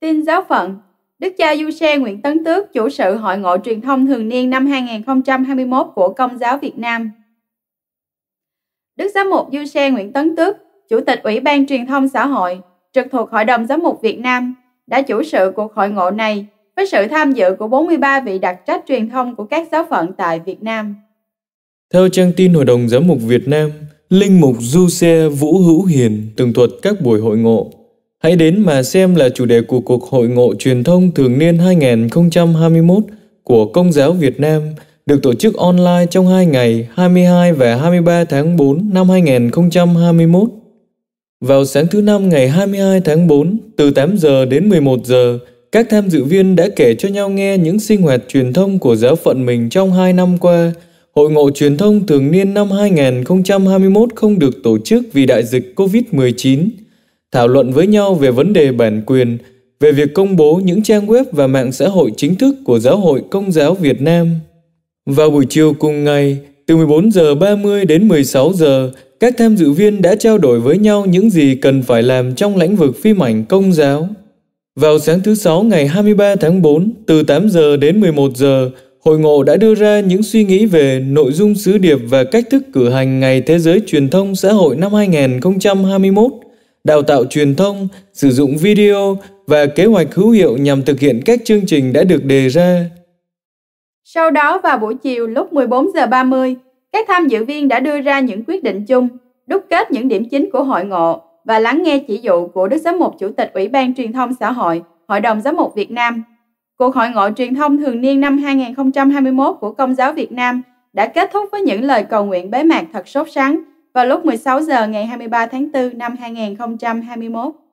Tin giáo phận Đức cha Du Xe Nguyễn Tấn Tước, chủ sự hội ngộ truyền thông thường niên năm 2021 của Công giáo Việt Nam. Đức giám mục Du Xe Nguyễn Tấn Tước, chủ tịch Ủy ban Truyền thông xã hội, trực thuộc Hội đồng Giám mục Việt Nam, đã chủ sự cuộc hội ngộ này với sự tham dự của 43 vị đặc trách truyền thông của các giáo phận tại Việt Nam. Theo trang tin Hội đồng Giám mục Việt Nam, Linh mục Du Xe Vũ Hữu Hiền tường thuật các buổi hội ngộ Hãy đến mà xem là chủ đề của cuộc hội ngộ truyền thông thường niên 2021 của Công giáo Việt Nam được tổ chức online trong 2 ngày 22 và 23 tháng 4 năm 2021. Vào sáng thứ năm ngày 22 tháng 4, từ 8 giờ đến 11 giờ, các tham dự viên đã kể cho nhau nghe những sinh hoạt truyền thông của giáo phận mình trong 2 năm qua. Hội ngộ truyền thông thường niên năm 2021 không được tổ chức vì đại dịch COVID-19 thảo luận với nhau về vấn đề bản quyền, về việc công bố những trang web và mạng xã hội chính thức của Giáo hội Công giáo Việt Nam. Vào buổi chiều cùng ngày, từ 14 giờ 30 đến 16 giờ, các tham dự viên đã trao đổi với nhau những gì cần phải làm trong lĩnh vực phim ảnh công giáo. Vào sáng thứ Sáu ngày 23 tháng 4, từ 8 giờ đến 11 giờ, hội ngộ đã đưa ra những suy nghĩ về nội dung sứ điệp và cách thức cử hành Ngày Thế giới Truyền thông Xã hội năm 2021 – đào tạo truyền thông, sử dụng video và kế hoạch hữu hiệu nhằm thực hiện các chương trình đã được đề ra. Sau đó vào buổi chiều lúc 14 giờ 30, các tham dự viên đã đưa ra những quyết định chung, đúc kết những điểm chính của hội ngộ và lắng nghe chỉ dụ của Đức Giám mục Chủ tịch Ủy ban Truyền thông Xã hội, Hội đồng Giám mục Việt Nam. Cuộc hội ngộ truyền thông thường niên năm 2021 của Công giáo Việt Nam đã kết thúc với những lời cầu nguyện bế mạc thật sốt sắng vào lúc 16 giờ ngày 23 tháng 4 năm 2021.